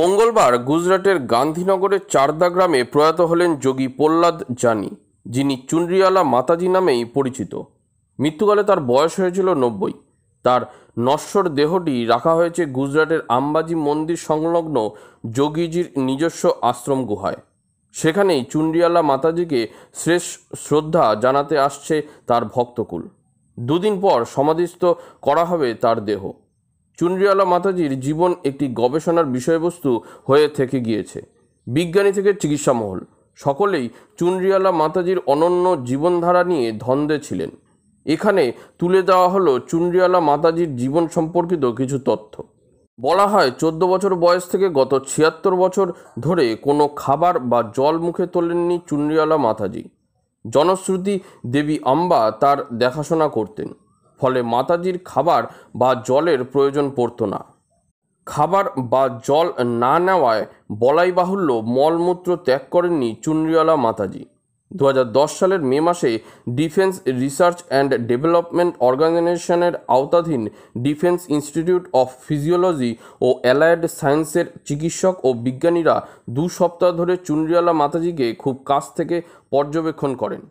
মঙ্গলবার গুজরাটের গান্ধীনগরের চারদা গ্রামে প্রয়াত হলেন যোগী প্রহ্লাদ জানি যিনি চুনরিয়ালা মাতাজি নামেই পরিচিত মৃত্যুকালে তার বয়স হয়েছিল নব্বই তার নশ্বর দেহটি রাখা হয়েছে গুজরাটের আম্বাজি মন্দির সংলগ্ন যোগীজির নিজস্ব আশ্রম গুহায় সেখানেই চুনরিয়ালা মাতাজিকে শ্রেষ্ঠ শ্রদ্ধা জানাতে আসছে তার ভক্তকুল দুদিন পর সমাধিস্থ করা হবে তার দেহ চুনরিওয়ালা মাতাজির জীবন একটি গবেষণার বিষয়বস্তু হয়ে থেকে গিয়েছে বিজ্ঞানী থেকে চিকিৎসা মহল সকলেই চুনরিওয়ালা মাতাজির অনন্য জীবনধারা নিয়ে ধন্দে ছিলেন এখানে তুলে দেওয়া হলো চুনরিওয়ালা মাতাজির জীবন সম্পর্কিত কিছু তথ্য বলা হয় চোদ্দ বছর বয়স থেকে গত ছিয়াত্তর বছর ধরে কোনো খাবার বা জল মুখে তোলেননি চুনরিওয়ালা মাতাজি জনশ্রুতি দেবী আম্বা তার দেখাশোনা করতেন ফলে মাতাজির খাবার বা জলের প্রয়োজন পড়তো না খাবার বা জল না নেওয়ায় বলাই বাহুল্য মলমূত্র ত্যাগ করেননি চুনরিওয়ালা মাতাজি দু সালের মে মাসে ডিফেন্স রিসার্চ অ্যান্ড ডেভেলপমেন্ট অর্গানাইজেশনের আওতাধীন ডিফেন্স ইনস্টিটিউট অফ ফিজিওলজি ও অ্যালায়েড সায়েন্সের চিকিৎসক ও বিজ্ঞানীরা দু সপ্তাহ ধরে চুনরিওয়ালা মাতাজিকে খুব কাছ থেকে পর্যবেক্ষণ করেন